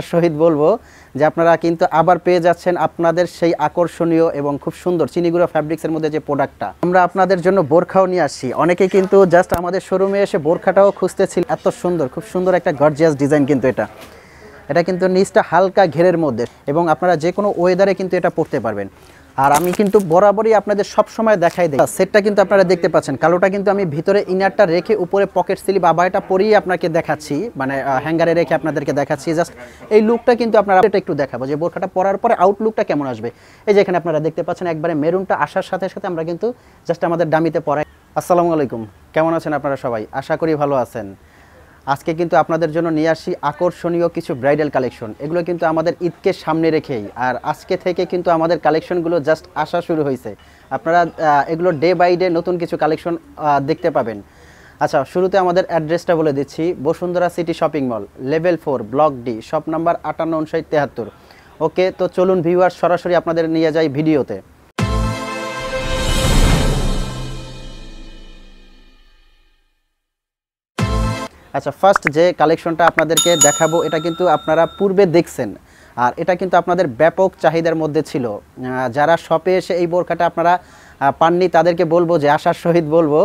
আশার সহিত বলবো যে আপনারা কিন্তু আবার পেয়ে যাচ্ছেন আপনাদের সেই আকর্ষণীয় এবং খুব সুন্দর চিনিগুড়া ফ্যাব্রিক্সের মধ্যে যে প্রোডাক্টটা আমরা আপনাদের জন্য বোরখাও নিয়ে আসছি অনেকে কিন্তু জাস্ট আমাদের শোরুমে এসে বোরখাটাও খুঁজতেছিল এত সুন্দর খুব সুন্দর একটা গর্জিয়াস ডিজাইন কিন্তু এটা এটা কিন্তু নিচটা হালকা ঘেরের মধ্যে এবং আপনারা যে কোনো ওয়েদারে কিন্তু এটা পড়তে পারবেন আর আমি কিন্তু বরাবরই আপনাদের সব সময় দেখাই দেয় সেটটা কিন্তু আপনারা দেখতে পাচ্ছেন কালোটা কিন্তু আমি ভিতরে ইনারটা রেখে উপরে পকেট স্লিপ আবায়টা পরিয়ে আপনাকে দেখাচ্ছি মানে হ্যাঙ্গারে রেখে আপনাদেরকে দেখাচ্ছি জাস্ট এই লুকটা কিন্তু আপনারা এটা একটু দেখাবো যে বোরখাটা পরার পরে আউটলুকটা কেমন আসবে এই যে এখানে আপনারা দেখতে পাচ্ছেন একবারে মেরুনটা আসার সাথে সাথে আমরা কিন্তু জাস্ট আমাদের ডামিতে পরাই আসসালামু আলাইকুম কেমন আছেন আপনারা সবাই আশা করি ভালো আছেন আজকে কিন্তু আপনাদের জন্য নিয়ে আসি আকর্ষণীয় কিছু ব্রাইডাল কালেকশন এগুলো কিন্তু আমাদের ঈদকে সামনে রেখেই আর আজকে থেকে কিন্তু আমাদের কালেকশনগুলো জাস্ট আসা শুরু হয়েছে আপনারা এগুলো ডে বাই ডে নতুন কিছু কালেকশন দেখতে পাবেন আচ্ছা শুরুতে আমাদের অ্যাড্রেসটা বলে দিচ্ছি Bashundhara city shopping mall level four block D shop number আটান্ন উনষাট তেহাত্তর ওকে তো চলুন ভিউয়ার সরাসরি আপনাদের নিয়ে যাই ভিডিওতে আচ্ছা ফার্স্ট যে কালেকশনটা আপনাদেরকে দেখাবো এটা কিন্তু আপনারা পূর্বে দেখছেন আর এটা কিন্তু আপনাদের ব্যাপক চাহিদার মধ্যে ছিল যারা শপে এসে এই বোরখাটা আপনারা পাননি তাদেরকে বলবো যে আশার সহিত বলবো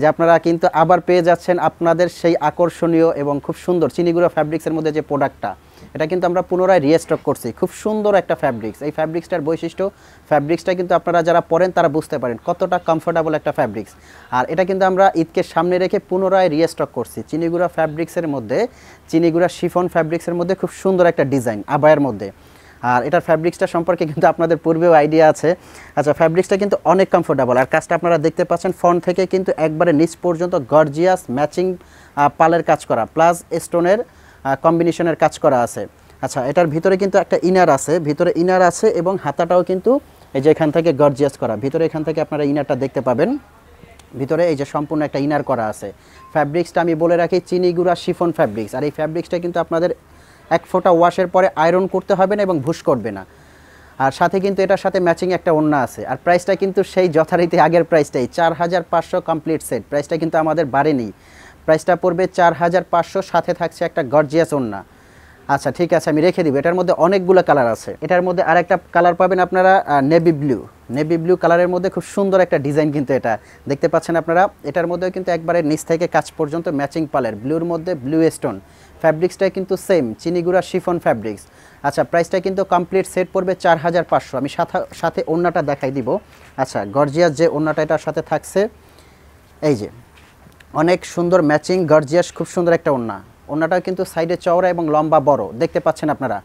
যে আপনারা কিন্তু আবার পেয়ে যাচ্ছেন আপনাদের সেই আকর্ষণীয় এবং খুব সুন্দর চিনিগুড়া ফ্যাব্রিক্সের মধ্যে যে প্রোডাক্টটা এটা কিন্তু আমরা পুনরায় রিস্টক করছি খুব সুন্দর একটা ফ্যাব্রিক্স এই ফ্যাব্রিক্সটার বৈশিষ্ট্য ফ্যাব্রিক্সটা কিন্তু আপনারা যারা পরেন তারা বুঝতে পারেন কতটা কমফোর্টেবল একটা ফ্যাব্রিক্স আর এটা কিন্তু আমরা ঈদকে সামনে রেখে পুনরায় রিস্টক করছি চিনিগুড়া ফ্যাব্রিক্সের মধ্যে চিনিগুড়া শিফন ফ্যাব্রিক্সের মধ্যে খুব সুন্দর একটা ডিজাইন আবায়ের মধ্যে আর এটার ফ্যাব্রিক্সটা সম্পর্কে কিন্তু আপনাদের পূর্বেও আইডিয়া আছে আচ্ছা ফ্যাব্রিক্সটা কিন্তু অনেক কমফোর্টেবল আর কাজটা আপনারা দেখতে পাচ্ছেন ফ্রন্ট থেকে কিন্তু একবারে নিচ পর্যন্ত গর্জিয়াস ম্যাচিং পালের কাজ করা প্লাস স্টোনের কম্বিনেশনের কাজ করা আছে আচ্ছা এটার ভিতরে কিন্তু একটা ইনার আছে ভিতরে ইনার আছে এবং হাতাটাও কিন্তু এই যে এখান থেকে গর্জিয়াস করা ভিতরে এখান থেকে আপনারা ইনারটা দেখতে পাবেন ভিতরে এই যে সম্পূর্ণ একটা ইনার করা আছে ফ্যাব্রিক্সটা আমি বলে রাখি চিনি গুঁড়া শিফন ফ্যাব্রিক্স আর এই ফ্যাব্রিক্সটা কিন্তু আপনাদের এক ফোঁটা ওয়াশের পরে আয়রন করতে হবে না এবং ভুষ করবে না আর সাথে কিন্তু এটার সাথে ম্যাচিং একটা অন্য আছে আর প্রাইসটা কিন্তু সেই যথারীতি আগের প্রাইসটাই চার হাজার পাঁচশো কমপ্লিট সেট প্রাইসটা কিন্তু আমাদের বাড়েনি প্রাইসটা পড়বে চার হাজার পাঁচশো সাথে থাকছে একটা গর্জিয়াস ওন্না আচ্ছা ঠিক আছে আমি রেখে দিব এটার মধ্যে অনেকগুলো কালার আছে এটার মধ্যে আর একটা কালার পাবেন আপনারা নেভি ব্লু নেভি ব্লু কালারের মধ্যে খুব সুন্দর একটা ডিজাইন কিন্তু এটা দেখতে পাচ্ছেন আপনারা এটার মধ্যেও কিন্তু একবারে নিচ থেকে কাজ পর্যন্ত ম্যাচিং পালের ব্লুর মধ্যে ব্লু স্টোন ফ্যাব্রিক্সটা কিন্তু সেম চিনিগুড়া শিফন ফ্যাব্রিক্স আচ্ছা প্রাইসটা কিন্তু কমপ্লিট সেট পড়বে চার হাজার পাঁচশো আমি সাথে সাথে ওন্নাটা দেখাই দিব আচ্ছা গর্জিয়াস যে অন্যটা এটার সাথে থাকছে এই যে অনেক সুন্দর ম্যাচিং গর্জিয়াস খুব সুন্দর একটা ওড়না ওড়নাটাও কিন্তু সাইডে চওড়া এবং লম্বা বড় দেখতে পাচ্ছেন আপনারা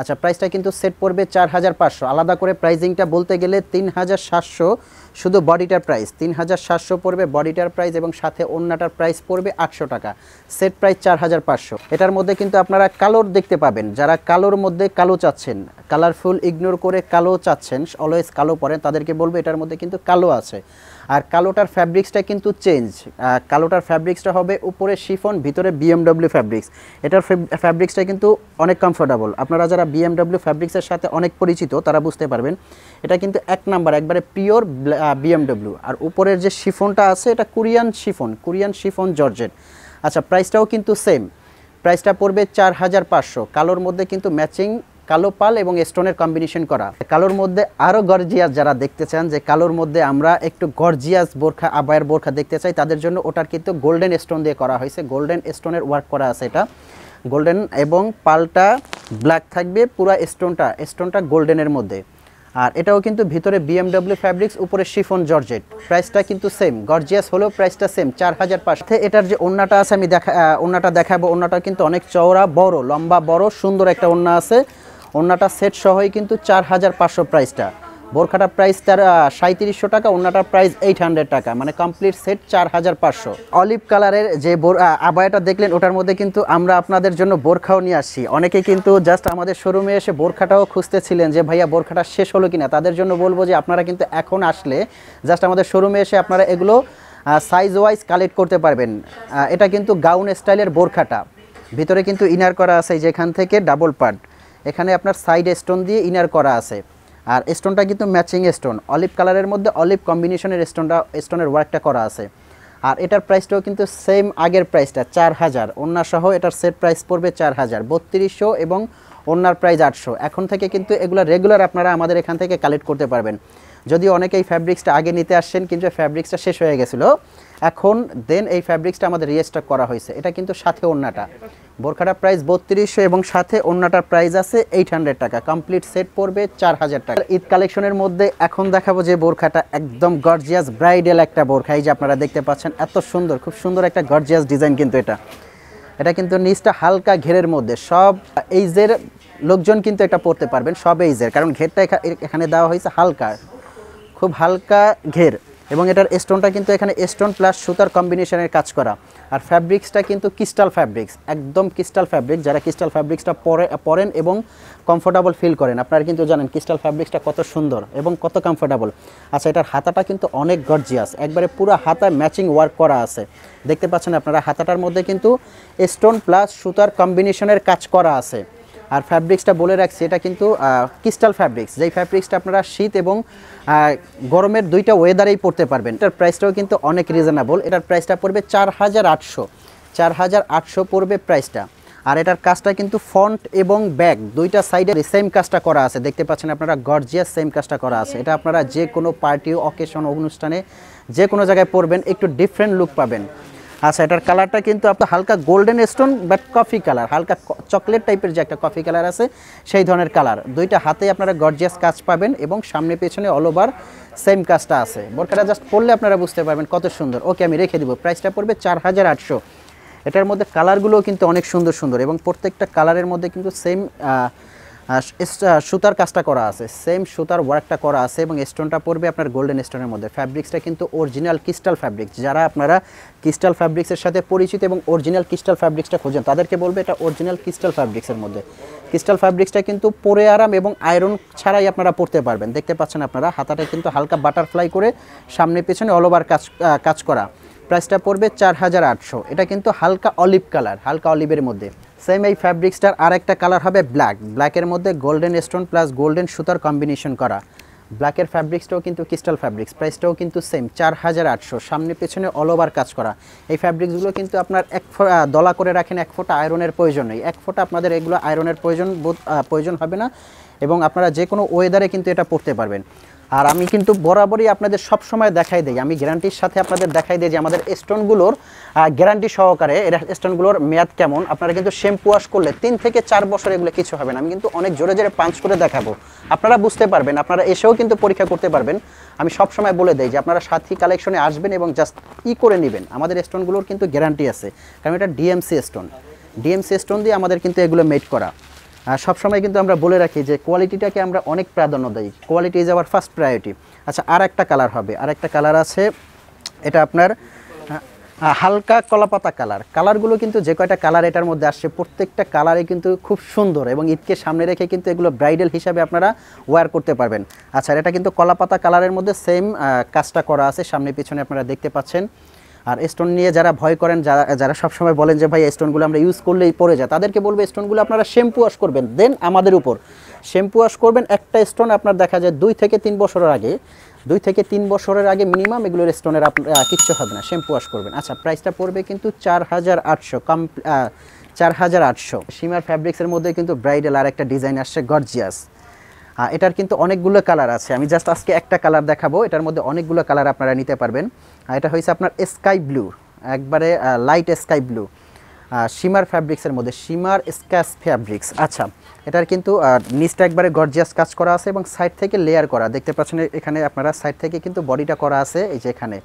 আচ্ছা প্রাইসটা কিন্তু সেট পড়বে চার হাজার পাঁচশো আলাদা করে প্রাইজিংটা বলতে গেলে তিন হাজার সাতশো শুধু বডিটার প্রাইস তিন হাজার সাতশো পড়বে বডিটার প্রাইস এবং সাথে অন্যটার প্রাইস পড়বে আটশো টাকা সেট প্রাইস চার হাজার পাঁচশো এটার মধ্যে কিন্তু আপনারা কালোর দেখতে পাবেন যারা কালোর মধ্যে কালো চাচ্ছেন কালারফুল ইগনোর করে কালো চাচ্ছেন অলওয়েজ কালো পরেন তাদেরকে বলবো এটার মধ্যে কিন্তু কালো আছে আর কালোটার ফ্যাব্রিক্সটা কিন্তু চেঞ্জ কালোটার ফ্যাব্রিক্সটা হবে উপরে শিফন ভিতরে বিএমডব্লিউ ফ্যাব্রিক্স এটার ফ্যাব্রিক্সটা কিন্তু অনেক কমফোর্টেবল আপনারা যারা বিএমডব্লিউ ফ্যাব্রিক্সের সাথে অনেক পরিচিত তারা বুঝতে পারবেন এটা কিন্তু এক নাম্বার একবারে পিওর বিএমডব্লিউ আর উপরের যে শিফনটা আছে এটা Korean chiffon Korean chiffon georgette আচ্ছা প্রাইসটাও কিন্তু সেম প্রাইসটা পড়বে চার হাজার পাঁচশো কালোর মধ্যে কিন্তু ম্যাচিং কালো পাল এবং স্টোনের কম্বিনেশন করা কালোর মধ্যে আরও গর্জিয়াস যারা দেখতে চান যে কালোর মধ্যে আমরা একটু গর্জিয়াস বোরখা আবায়ের বোরখা দেখতে চাই তাদের জন্য ওটার কিন্তু গোল্ডেন স্টোন দিয়ে করা হয়েছে গোল্ডেন স্টোনের ওয়ার্ক করা আছে এটা গোল্ডেন এবং পালটা ব্ল্যাক থাকবে পুরা স্টোনটা স্টোনটা গোল্ডেনের মধ্যে আর এটাও কিন্তু ভিতরে বিএমডব্লিউ ফ্যাব্রিক্স উপরে শিফন জর্জেট প্রাইসটা কিন্তু সেম গর্জিয়াস হলেও প্রাইসটা সেম চার হাজার পাঁচশো এটার যে ওন্নাটা আছে আমি দেখা ওন্নাটা দেখাবো ওন্নাটা কিন্তু অনেক চওড়া বড় লম্বা বড় সুন্দর একটা ওন্না আছে ওন্নাটা সেট সহই কিন্তু চার হাজার পাঁচশো প্রাইসটা বোরখাটার প্রাইস তার সাঁত্রিশশো টাকা অন্যটার প্রাইস এইট হান্ড্রেড টাকা মানে কমপ্লিট সেট চার হাজার পাঁচশো অলিভ কালারের যে বোর আবায়াটা দেখলেন ওটার মধ্যে কিন্তু আমরা আপনাদের জন্য বোরখাও নিয়ে আসছি অনেকে কিন্তু জাস্ট আমাদের শোরুমে এসে বোরখাটাও খুঁজতেছিলেন যে ভাইয়া বোরখাটা শেষ হলো কিনা তাদের জন্য বলবো যে আপনারা কিন্তু এখন আসলে জাস্ট আমাদের শোরুমে এসে আপনারা এগুলো সাইজ ওয়াইজ কালেক্ট করতে পারবেন এটা কিন্তু গাউন স্টাইলের বোরখাটা ভিতরে কিন্তু ইনার করা আছে যেখান থেকে ডাবল পার্ট এখানে আপনার সাইড স্টোন দিয়ে ইনার করা আছে আর স্টোনটা কিন্তু ম্যাচিং স্টোন অলিভ কালারের মধ্যে অলিভ কম্বিনেশনের স্টোনটা স্টোনের ওয়ার্কটা করা আছে আর এটার প্রাইসটাও কিন্তু সেম আগের প্রাইসটা চার হাজার সহ এটার সেট প্রাইস পড়বে চার হাজার বত্রিশশো এবং ওনার প্রাইস আটশো এখন থেকে কিন্তু এগুলো রেগুলার আপনারা আমাদের এখান থেকে কালেক্ট করতে পারবেন যদি অনেকেই ফ্যাব্রিক্সটা আগে নিতে আসছেন কিন্তু ফ্যাব্রিক্সটা শেষ হয়ে গেছিলো এখন দেন এই ফ্যাব্রিক্সটা আমাদের রিস্টক করা হয়েছে এটা কিন্তু সাথে অন্যটা বোরখাটার প্রাইস বত্রিশশো এবং সাথে অন্যটার প্রাইস আছে এইট হান্ড্রেড টাকা কমপ্লিট সেট পড়বে চার হাজার টাকা ঈদ কালেকশনের মধ্যে এখন দেখাবো যে বোরখাটা একদম গর্জিয়াস ব্রাইডাল একটা বোরখা এই যে আপনারা দেখতে পাচ্ছেন এত সুন্দর খুব সুন্দর একটা গর্জিয়াস ডিজাইন কিন্তু এটা এটা কিন্তু নিচটা হালকা ঘেরের মধ্যে সব এইজের লোকজন কিন্তু এটা পরতে পারবেন সব এইজের কারণ ঘেরটা এখানে দেওয়া হয়েছে হালকা খুব হালকা ঘের এবং এটার স্টোনটা কিন্তু এখানে স্টোন প্লাস সুতার কম্বিনেশনের কাজ করা আর ফ্যাব্রিক্সটা কিন্তু ক্রিস্টাল ফ্যাব্রিক্স একদম ক্রিস্টাল ফ্যাব্রিক যারা ক্রিস্টাল ফ্যাব্রিক্সটা পরে পরেন এবং কমফোর্টেবল ফিল করেন আপনারা কিন্তু জানেন ক্রিস্টাল ফ্যাব্রিক্সটা কত সুন্দর এবং কত কমফোর্টেবল আচ্ছা এটার হাতাটা কিন্তু অনেক গর্জিয়াস একবারে পুরো হাতায় ম্যাচিং ওয়ার্ক করা আছে দেখতে পাচ্ছেন আপনারা হাতাটার মধ্যে কিন্তু স্টোন প্লাস সুতার কম্বিনেশনের কাজ করা আছে আর ফ্যাব্রিক্সটা বলে রাখছি এটা কিন্তু ক্রিস্টাল ফ্যাব্রিক্স যেই ফ্যাব্রিক্সটা আপনারা শীত এবং গরমের দুইটা ওয়েদারেই পড়তে পারবেন এটার প্রাইসটাও কিন্তু অনেক রিজনেবল এটার প্রাইসটা পড়বে চার হাজার আটশো চার হাজার আটশো পড়বে প্রাইসটা আর এটার কাজটা কিন্তু ফ্রন্ট এবং ব্যাক দুইটা সাইডে সেম কাজটা করা আছে দেখতে পাচ্ছেন আপনারা গর্জিয়াস সেম কাজটা করা আছে এটা আপনারা যে কোনো পার্টি অকেশন অনুষ্ঠানে যে কোনো জায়গায় পড়বেন একটু ডিফারেন্ট লুক পাবেন আচ্ছা এটার কালারটা কিন্তু আপনার হালকা golden stone but coffee colour হালকা চকলেট টাইপের যে একটা কফি কালার আছে সেই ধরনের কালার দুইটা হাতে আপনারা গর্জিয়াস কাজ পাবেন এবং সামনে পেছনে অল ওভার সেম কাজটা আছে বোরকাটা জাস্ট পড়লে আপনারা বুঝতে পারবেন কত সুন্দর ওকে আমি রেখে দেবো প্রাইসটা পড়বে চার হাজার আটশো এটার মধ্যে কালারগুলোও কিন্তু অনেক সুন্দর সুন্দর এবং প্রত্যেকটা কালারের মধ্যে কিন্তু সেম সুতার কাজটা করা আছে সেম সুতার ওয়ার্কটা করা আছে এবং স্টোনটা পড়বে আপনার গোল্ডেন স্টোনের মধ্যে ফ্যাব্রিক্সটা কিন্তু অরিজিনাল ক্রিস্টাল ফ্যাব্রিক্স যারা আপনারা ক্রিস্টাল ফ্যাব্রিক্সের সাথে পরিচিত এবং অরিজিনাল ক্রিস্টাল ফ্যাব্রিক্সটা খুঁজেন তাদেরকে বলবে এটা অরিজিনাল ক্রিস্টাল ফ্যাব্রিক্সের মধ্যে ক্রিস্টাল ফ্যাব্রিক্সটা কিন্তু পরে আরাম এবং আয়রন ছাড়াই আপনারা পরতে পারবেন দেখতে পাচ্ছেন আপনারা হাতাটা কিন্তু হালকা বাটারফ্লাই করে সামনে পেছনে অল ওভার কাজ কাজ করা প্রাইসটা পড়বে চার হাজার আটশো এটা কিন্তু হালকা অলিভ কালার হালকা অলিভের মধ্যে সেম এই ফ্যাব্রিক্সটার আর একটা কালার হবে ব্ল্যাক ব্ল্যাকের মধ্যে গোল্ডেন স্টোন প্লাস গোল্ডেন সুতার কম্বিনেশন করা ব্ল্যাকের ফ্যাব্রিক্সটাও কিন্তু ক্রিস্টাল ফ্যাব্রিক্স প্রাইসটাও কিন্তু সেম চার হাজার আটশো সামনে পেছনে অল ওভার কাজ করা এই ফ্যাব্রিক্সগুলো কিন্তু আপনার এক দলা করে রাখেন এক ফোটা আয়রনের প্রয়োজন নেই এক ফোটা আপনাদের এগুলো আয়রনের প্রয়োজন প্রয়োজন হবে না এবং আপনারা যে কোনো ওয়েদারে কিন্তু এটা পড়তে পারবেন আর আমি কিন্তু বরাবরই আপনাদের সব সময় দেখাই দিই আমি গ্যারান্টির সাথে আপনাদের দেখাই দিই যে আমাদের স্টোনগুলোর গ্যারান্টি সহকারে এর স্টোনগুলোর মেয়াদ কেমন আপনারা কিন্তু শ্যাম্পু ওয়াশ করলে তিন থেকে চার বছর এগুলো কিছু হবে না আমি কিন্তু অনেক জোরে জোরে পাঞ্চ করে দেখাবো আপনারা বুঝতে পারবেন আপনারা এসেও কিন্তু পরীক্ষা করতে পারবেন আমি সব সময় বলে দেই যে আপনারা সাথী কালেকশনে আসবেন এবং জাস্ট ই করে নেবেন আমাদের স্টোনগুলোর কিন্তু গ্যারান্টি আছে কারণ এটা ডিএমসি স্টোন ডিএমসি স্টোন দিয়ে আমাদের কিন্তু এগুলো মেট করা সব সময় কিন্তু আমরা বলে রাখি যে কোয়ালিটিটাকে আমরা অনেক প্রাধান্য দিই quality is our first priority আচ্ছা আর একটা কালার হবে আর একটা কালার আছে এটা আপনার হালকা কলাপাতা কালার কালারগুলো কিন্তু যে কয়টা কালার এটার মধ্যে আসছে প্রত্যেকটা কালারে কিন্তু খুব সুন্দর এবং ঈদকে সামনে রেখে কিন্তু এগুলো ব্রাইডাল হিসাবে আপনারা ওয়্যার করতে পারবেন আচ্ছা এটা কিন্তু কলাপাতা কালারের মধ্যে সেম কাজটা করা আছে সামনে পিছনে আপনারা দেখতে পাচ্ছেন আর স্টোন নিয়ে যারা ভয় করেন যারা যারা সবসময় বলেন যে ভাই স্টোনগুলো আমরা ইউজ করলেই পড়ে যায় তাদেরকে বলবো স্টোনগুলো আপনারা শ্যাম্পু ওয়াশ করবেন দেন আমাদের উপর শ্যাম্পু ওয়াশ করবেন একটা স্টোন আপনার দেখা যায় দুই থেকে তিন বছরের আগে দুই থেকে তিন বছরের আগে মিনিমাম এগুলোর স্টোনের আপনার কিচ্ছু হবে না শ্যাম্পু ওয়াশ করবেন আচ্ছা প্রাইসটা পড়বে কিন্তু চার হাজার আটশো চার হাজার আটশো সীমার ফ্যাব্রিক্সের মধ্যে কিন্তু ব্রাইডাল আর একটা ডিজাইন আসছে গর্জিয়াস এটার কিন্তু অনেকগুলো কালার আছে আমি জাস্ট আজকে একটা কালার দেখাবো এটার মধ্যে অনেকগুলো কালার আপনারা নিতে পারবেন এটা হয়েছে আপনার স্কাই ব্লু একবারে লাইট স্কাই ব্লু শিমার ফ্যাব্রিক্সের মধ্যে শিমার স্ক্যাচ ফ্যাব্রিক্স আচ্ছা এটার কিন্তু নিচটা একবারে গর্জিয়াস কাজ করা আছে এবং সাইড থেকে লেয়ার করা দেখতে পাচ্ছেন এখানে আপনারা সাইড থেকে কিন্তু বডিটা করা আছে এই যে এখানে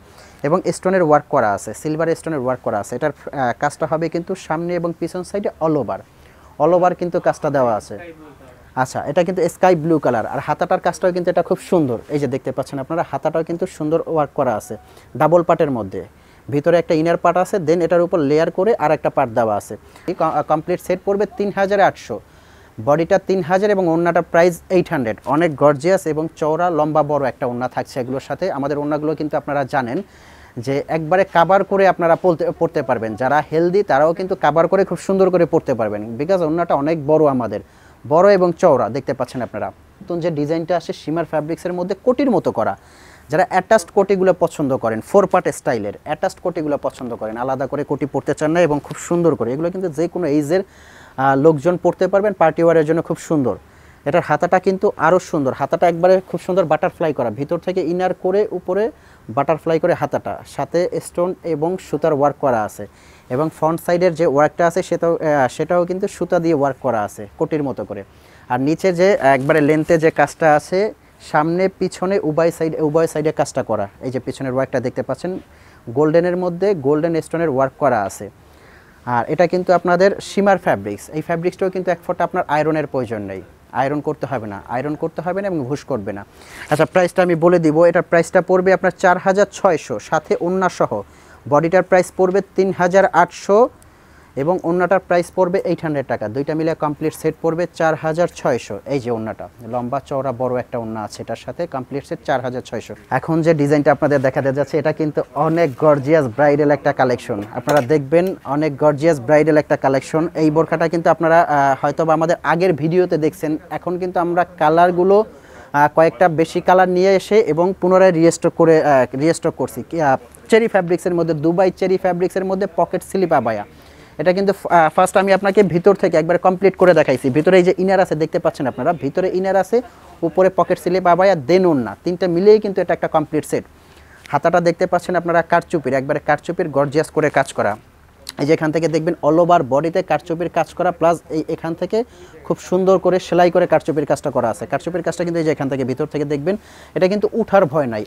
এবং স্টোনের ওয়ার্ক করা আছে সিলভার স্টোনের ওয়ার্ক করা আছে এটার কাজটা হবে কিন্তু সামনে এবং পিছন সাইডে অল ওভার অল ওভার কিন্তু কাজটা দেওয়া আছে আচ্ছা এটা কিন্তু স্কাই ব্লু কালার আর হাতাটার কাজটাও কিন্তু এটা খুব সুন্দর এই যে দেখতে পাচ্ছেন আপনারা হাতাটাও কিন্তু সুন্দর ওয়ার্ক করা আছে ডাবল পার্টের মধ্যে ভিতরে একটা ইনার পার্ট আছে দেন এটার উপর লেয়ার করে আর একটা পার্ট দেওয়া আছে কমপ্লিট সেট পড়বে তিন হাজার আটশো বডিটা তিন হাজার এবং ওড়নাটা প্রাইস এইট হান্ড্রেড অনেক গর্জিয়াস এবং চওড়া লম্বা বড় একটা ওড়না থাকছে এগুলোর সাথে আমাদের ওড়নাগুলো কিন্তু আপনারা জানেন যে একবারে কাবার করে আপনারা পড়তে পড়তে পারবেন যারা হেলদি তারাও কিন্তু কাবার করে খুব সুন্দর করে পড়তে পারবেন বিকজ ওড়নাটা অনেক বড় আমাদের বড় এবং চওড়া দেখতে পাচ্ছেন আপনারা নতুন যে ডিজাইনটা আসে সীমার ফ্যাব্রিক্সের মধ্যে কোটির মতো করা যারা অ্যাটাচড কোটিগুলো পছন্দ করেন ফোর পার্ট স্টাইলের অ্যাটাচড কোটিগুলো পছন্দ করেন আলাদা করে কোটি পড়তে চান না এবং খুব সুন্দর করে এগুলো কিন্তু যে কোনো এইজের লোকজন পড়তে পারবেন পার্টি ওয়ারের জন্য খুব সুন্দর এটার হাতাটা কিন্তু আরও সুন্দর হাতাটা একবারে খুব সুন্দর বাটারফ্লাই করা ভিতর থেকে ইনার করে উপরে বাটারফ্লাই করে হাতাটা সাথে স্টোন এবং সুতার ওয়ার্ক করা আছে এবং ফ্রন্ট সাইডের যে ওয়ার্কটা আছে সেটাও সেটাও কিন্তু সুতা দিয়ে ওয়ার্ক করা আছে কোটির মতো করে আর নিচে যে একবারে লেন্থে যে কাজটা আছে সামনে পিছনে উভয় সাইড উভয় সাইডে কাজটা করা এই যে পিছনের ওয়ার্কটা দেখতে পাচ্ছেন গোল্ডেনের মধ্যে গোল্ডেন স্টোনের ওয়ার্ক করা আছে আর এটা কিন্তু আপনাদের সীমার ফ্যাব্রিক্স এই ফ্যাব্রিক্সটাও কিন্তু এক ফোটা আপনার আয়রনের প্রয়োজন নেই আয়রন করতে হবে না আয়রন করতে হবে না এবং ঘুষ করবে না আচ্ছা প্রাইসটা আমি বলে দিব এটার প্রাইসটা পড়বে আপনার চার হাজার ছয়শো সাথে সহ বডিটার প্রাইস পড়বে তিন হাজার আটশো এবং অন্যটার প্রাইস পড়বে এইট হান্ড্রেড টাকা দুইটা মিলে কমপ্লিট সেট পড়বে চার হাজার ছয়শো এই যে অন্যটা লম্বা চওড়া বড় একটা অন্য আছে এটার সাথে কমপ্লিট সেট চার হাজার ছয়শো এখন যে ডিজাইনটা আপনাদের দেওয়া যাচ্ছে এটা কিন্তু অনেক গর্জিয়াস ব্রাইডাল একটা কালেকশন আপনারা দেখবেন অনেক গর্জিয়াস ব্রাইডাল একটা কালেকশন এই বোরখাটা কিন্তু আপনারা হয়তো বা আমাদের আগের ভিডিওতে দেখছেন এখন কিন্তু আমরা কালারগুলো কয়েকটা বেশি কালার নিয়ে এসে এবং পুনরায় রিয়েস্টক করে রিয়েস্টক করছি চেরি ফ্যাব্রিক্সের মধ্যে দুবাই চেরি ফ্যাব্রিক্সের মধ্যে পকেট স্লিপ আবায়া এটা কিন্তু ফার্স্ট আমি আপনাকে ভিতর থেকে একবার কমপ্লিট করে দেখাইছি ভিতরে এই যে ইনার আছে দেখতে পাচ্ছেন আপনারা ভিতরে ইনার আছে উপরে পকেট সিলে বাবা আর দেন না তিনটা মিলেই কিন্তু এটা একটা কমপ্লিট সেট হাতাটা দেখতে পাচ্ছেন আপনারা কারচুপির একবারে কারচুপির গর্জিয়াস করে কাজ করা এই যে এখান থেকে দেখবেন অল ওভার বডিতে কারচুপির কাজ করা প্লাস এই এখান থেকে খুব সুন্দর করে সেলাই করে কারচুপির কাজটা করা আছে কারচুপির কাজটা কিন্তু এই যে এখান থেকে ভিতর থেকে দেখবেন এটা কিন্তু উঠার ভয় নাই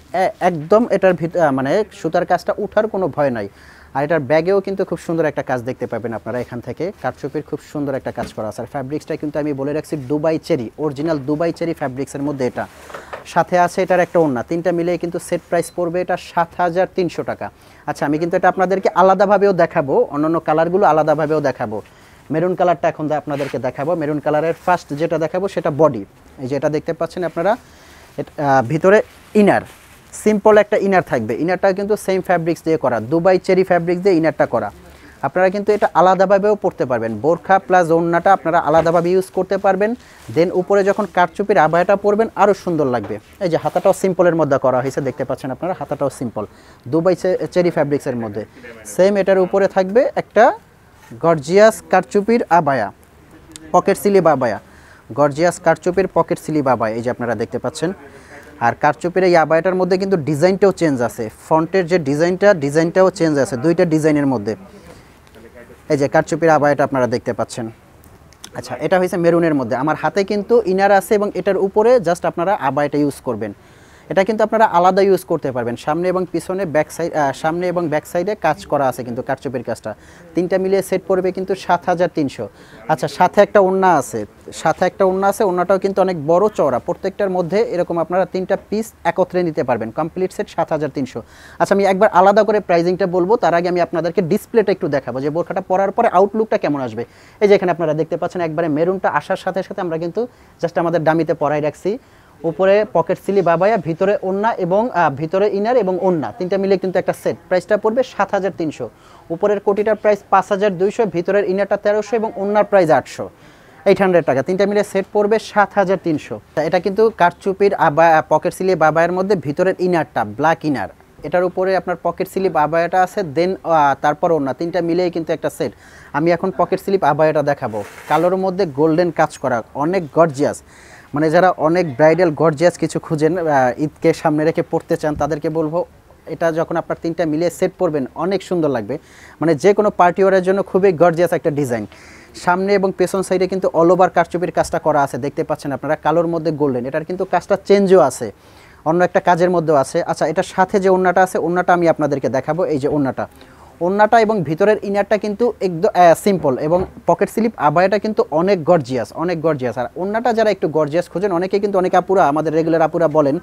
একদম এটার মানে সুতার কাজটা উঠার কোনো ভয় নাই আর এটার ব্যাগেও কিন্তু খুব সুন্দর একটা কাজ দেখতে পাবেন আপনারা এখান থেকে কাঠচুপির খুব সুন্দর একটা কাজ করা আছে আর ফ্যাব্রিক্সটা কিন্তু আমি বলে রাখছি Dubai cherry original Dubai cherry ফ্যাব্রিক্সের মধ্যে এটা সাথে আছে এটার একটা ওড়না তিনটা মিলে কিন্তু সেট প্রাইস পড়বে এটা সাত হাজার তিনশো টাকা আচ্ছা আমি কিন্তু এটা আপনাদেরকে আলাদাভাবেও দেখাবো অন্যান্য কালারগুলো আলাদাভাবেও দেখাবো মেরুন কালারটা এখন আপনাদেরকে দেখাবো মেরুন কালারের ফার্স্ট যেটা দেখাবো সেটা বডি এই যে এটা দেখতে পাচ্ছেন আপনারা ভিতরে ইনার সিম্পল একটা ইনার থাকবে ইনারটা কিন্তু সেম ফ্যাব্রিক্স দিয়ে করা দুবাই চেরি ফ্যাব্রিক্স দিয়ে ইনারটা করা আপনারা কিন্তু এটা আলাদাভাবেও পড়তে পারবেন বোরখা প্লাস ওড়নাটা আপনারা আলাদাভাবে ইউজ করতে পারবেন দেন উপরে যখন কাঠচুপির আবায়াটা পরবেন আরও সুন্দর লাগবে এই যে হাতাটাও সিম্পলের মধ্যে করা হয়েছে দেখতে পাচ্ছেন আপনারা হাতাটাও সিম্পল দুবাই চেরি ফ্যাব্রিক্সের মধ্যে সেম এটার উপরে থাকবে একটা গর্জিয়াস কাঠচুপির আবায়া পকেট সিলি বাবায়া গর্জিয়াস কাঠচুপির পকেট সিলি বাবায়া এই যে আপনারা দেখতে পাচ্ছেন আর কারচুপের এই আবায়াটার মধ্যে কিন্তু ডিজাইনটাও চেঞ্জ আছে ফ্রন্টের যে ডিজাইনটা ডিজাইনটাও চেঞ্জ আছে দুইটা ডিজাইনের মধ্যে এই যে কারচুপের আবায়াটা আপনারা দেখতে পাচ্ছেন আচ্ছা এটা হয়েছে মেরুনের মধ্যে আমার হাতে কিন্তু ইনার আছে এবং এটার উপরে জাস্ট আপনারা আবায়াটা ইউজ করবেন এটা কিন্তু আপনারা আলাদা ইউজ করতে পারবেন সামনে এবং পিছনে ব্যাক সাইড সামনে এবং ব্যাক সাইডে কাজ করা আছে কিন্তু কারচুপের কাজটা তিনটা মিলিয়ে সেট পড়বে কিন্তু সাত হাজার তিনশো আচ্ছা সাথে একটা ওড়না আছে সাথে একটা ওড়না আছে ওড়নাটাও কিন্তু অনেক বড় চওড়া প্রত্যেকটার মধ্যে এরকম আপনারা তিনটা পিস একত্রে নিতে পারবেন কমপ্লিট সেট সাত হাজার তিনশো আচ্ছা আমি একবার আলাদা করে প্রাইজিংটা বলবো তার আগে আমি আপনাদেরকে ডিসপ্লেটা একটু দেখাবো যে বোরখাটা পরার পরে আউটলুকটা কেমন আসবে এই যে এখানে আপনারা দেখতে পাচ্ছেন একবারে মেরুনটা আসার সাথে সাথে আমরা কিন্তু জাস্ট আমাদের ডামিতে পরাই রাখছি উপরে পকেট সিলি বাবায়া ভিতরে ওন্না এবং ভিতরে ইনার এবং ওন্না তিনটা মিলে কিন্তু একটা সেট প্রাইসটা পড়বে সাত হাজার তিনশো উপরের কোটিটার প্রাইস পাঁচ হাজার দুইশো ভিতরের ইনারটা তেরোশো এবং ওন্নার প্রাইস আটশো এইট হান্ড্রেড টাকা তিনটা মিলে সেট পড়বে সাত হাজার তিনশো এটা কিন্তু কারচুপির পকেট সিলি বাবায়ের মধ্যে ভিতরের ইনারটা ব্ল্যাক ইনার এটার উপরে আপনার পকেট স্লিপ আবায়াটা আছে দেন তারপর না তিনটা মিলেই কিন্তু একটা সেট আমি এখন পকেট স্লিপ আবায়াটা দেখাবো কালোর মধ্যে গোল্ডেন কাজ করা অনেক গর্জিয়াস মানে যারা অনেক ব্রাইডাল গর্জিয়াস কিছু খুঁজেন ঈদকে সামনে রেখে পড়তে চান তাদেরকে বলবো এটা যখন আপনার তিনটা মিলিয়ে সেট পরবেন অনেক সুন্দর লাগবে মানে যে কোনো পার্টিওয়ারের জন্য খুবই গর্জিয়াস একটা ডিজাইন সামনে এবং পেছন সাইডে কিন্তু অল ওভার কারচুপির কাজটা করা আছে দেখতে পাচ্ছেন আপনারা কালোর মধ্যে গোল্ডেন এটার কিন্তু কাজটা চেঞ্জও আছে অন্য একটা কাজের মধ্যেও আছে আচ্ছা এটার সাথে যে ওন্নাটা আছে ওন্নাটা আমি আপনাদেরকে দেখাবো এই যে ওন্নাটা ওন্নাটা এবং ভিতরের ইনারটা কিন্তু একদম সিম্পল এবং পকেট স্লিপ আবায়াটা কিন্তু অনেক গর্জিয়াস অনেক গর্জিয়াস আর ওন্নাটা যারা একটু গর্জিয়াস খোঁজেন অনেকে কিন্তু অনেক আপুরা আমাদের রেগুলার আপুরা বলেন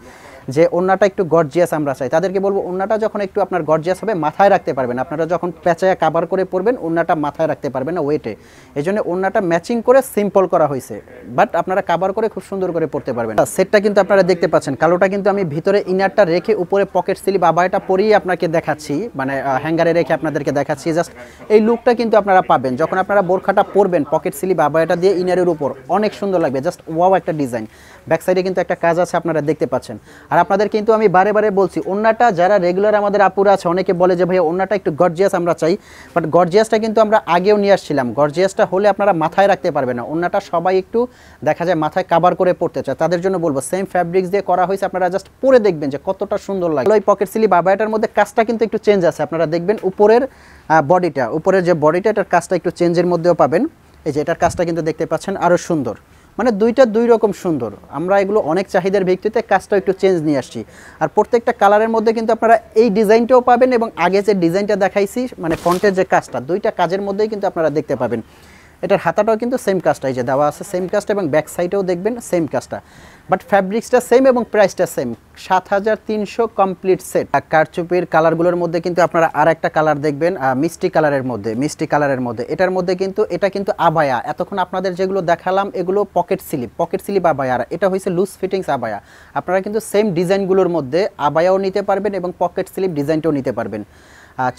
যে ওনাটা একটু গর্জিয়াস আমরা চাই তাদেরকে বলবো ওনাটা যখন একটু আপনার গর্জিয়াস হবে মাথায় রাখতে পারবেন আপনারা যখন প্যাঁচায় কাবার করে পরবেন ওনাটা মাথায় রাখতে পারবেন না ওয়েটে এই জন্য ওনাটা ম্যাচিং করে সিম্পল করা হয়েছে বাট আপনারা কাবার করে খুব সুন্দর করে পরতে পারবেন সেটটা কিন্তু আপনারা দেখতে পাচ্ছেন কালোটা কিন্তু আমি ভিতরে ইনারটা রেখে উপরে পকেট বা আবায়টা পরেই আপনাকে দেখাচ্ছি মানে হ্যাঙ্গারে রেখে আপনাদেরকে দেখাচ্ছি জাস্ট এই লুকটা কিন্তু আপনারা পাবেন যখন আপনারা বোরখাটা পরবেন পকেট বা আবায়টা দিয়ে ইনারের উপর অনেক সুন্দর লাগবে জাস্ট ওয়াও একটা ডিজাইন ব্যাক সাইডে কিন্তু একটা কাজ আছে আপনারা দেখতে পাচ্ছেন আর আপনাদের কিন্তু আমি বারে বারে বলছি ওনাটা যারা রেগুলার আমাদের আপুরা আছে অনেকে বলে যে ভাই ওনাটা একটু গর্জিয়াস আমরা চাই বাট গর্জিয়াসটা কিন্তু আমরা আগেও নিয়ে আসছিলাম গর্জিয়াসটা হলে আপনারা মাথায় রাখতে পারবেন না ওনাটা সবাই একটু দেখা যায় মাথায় কাবার করে পড়তে চায় তাদের জন্য বলবো সেম ফ্যাব্রিক্স দিয়ে করা হয়েছে আপনারা জাস্ট পরে দেখবেন যে কতটা সুন্দর লাগে ওই পকেট সিলি বাবাটার মধ্যে কাজটা কিন্তু একটু চেঞ্জ আছে আপনারা দেখবেন উপরের বডিটা উপরের যে বডিটা এটার কাজটা একটু চেঞ্জের মধ্যেও পাবেন এই যে এটার কাজটা কিন্তু দেখতে পাচ্ছেন আরও সুন্দর মানে দুইটা দুই রকম সুন্দর আমরা এগুলো অনেক চাহিদার ভিত্তিতে কাজটা একটু চেঞ্জ নিয়ে আসছি আর প্রত্যেকটা কালারের মধ্যে কিন্তু আপনারা এই ডিজাইনটাও পাবেন এবং আগে যে ডিজাইনটা দেখাইছি মানে ফন্টের যে কাজটা দুইটা কাজের মধ্যেই কিন্তু আপনারা দেখতে পাবেন এটার হাতাটাও কিন্তু সেম কাজটা এই যে দেওয়া আছে সেম কাজটা এবং ব্যাক সাইডেও দেখবেন সেম কাজটা বাট ফ্যাব্রিক্সটা সেম এবং প্রাইসটা সেম সাত হাজার তিনশো কমপ্লিট সেট কারচুপির কালারগুলোর মধ্যে কিন্তু আপনারা আর একটা কালার দেখবেন মিষ্টি কালারের মধ্যে মিষ্টি কালারের মধ্যে এটার মধ্যে কিন্তু এটা কিন্তু আবায়া এতক্ষণ আপনাদের যেগুলো দেখালাম এগুলো পকেট স্লিপ পকেট স্লিপ আবায়া এটা হয়েছে লুজ ফিটিংস আবায়া আপনারা কিন্তু সেম ডিজাইনগুলোর মধ্যে আবায়াও নিতে পারবেন এবং পকেট স্লিপ ডিজাইনটাও নিতে পারবেন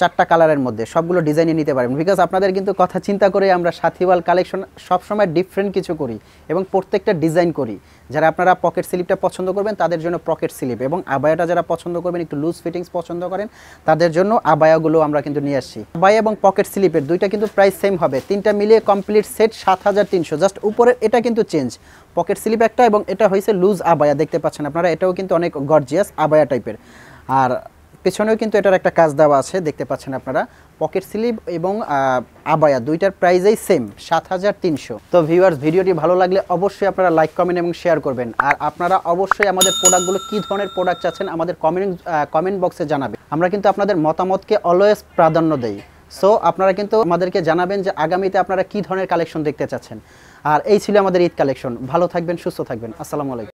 চারটা কালারের মধ্যে সবগুলো ডিজাইনে নিতে পারবেন বিকজ আপনাদের কিন্তু কথা চিন্তা করে আমরা সাথীওয়াল কালেকশন সবসময় ডিফারেন্ট কিছু করি এবং প্রত্যেকটা ডিজাইন করি যারা আপনারা পকেট স্লিপটা পছন্দ করবেন তাদের জন্য পকেট স্লিপ এবং আবায়াটা যারা পছন্দ করবেন একটু লুজ ফিটিংস পছন্দ করেন তাদের জন্য আবায়াগুলো আমরা কিন্তু নিয়ে আসছি আবায়া এবং পকেট স্লিপের দুইটা কিন্তু প্রাইস সেম হবে তিনটা মিলিয়ে কমপ্লিট সেট সাত হাজার তিনশো জাস্ট উপরের এটা কিন্তু চেঞ্জ পকেট স্লিপ একটা এবং এটা হয়েছে লুজ আবায়া দেখতে পাচ্ছেন আপনারা এটাও কিন্তু অনেক গর্জিয়াস আবায়া টাইপের আর পেছনেও কিন্তু এটার একটা কাজ দেওয়া আছে দেখতে পাচ্ছেন আপনারা পকেট স্লিপ এবং আবায়া দুইটার প্রাইজেই সেম সাত হাজার তিনশো তো ভিউয়ার্স ভিডিওটি ভালো লাগলে অবশ্যই আপনারা লাইক কমেন্ট এবং শেয়ার করবেন আর আপনারা অবশ্যই আমাদের প্রোডাক্টগুলো কী ধরনের প্রোডাক্ট চাচ্ছেন আমাদের কমেন্ট কমেন্ট বক্সে জানাবেন আমরা কিন্তু আপনাদের মতামতকে অলওয়েজ প্রাধান্য দেই সো আপনারা কিন্তু আমাদেরকে জানাবেন যে আগামীতে আপনারা কী ধরনের কালেকশন দেখতে চাচ্ছেন আর এই ছিল আমাদের ঈদ কালেকশন ভালো থাকবেন সুস্থ থাকবেন আসসালামু আলাইকুম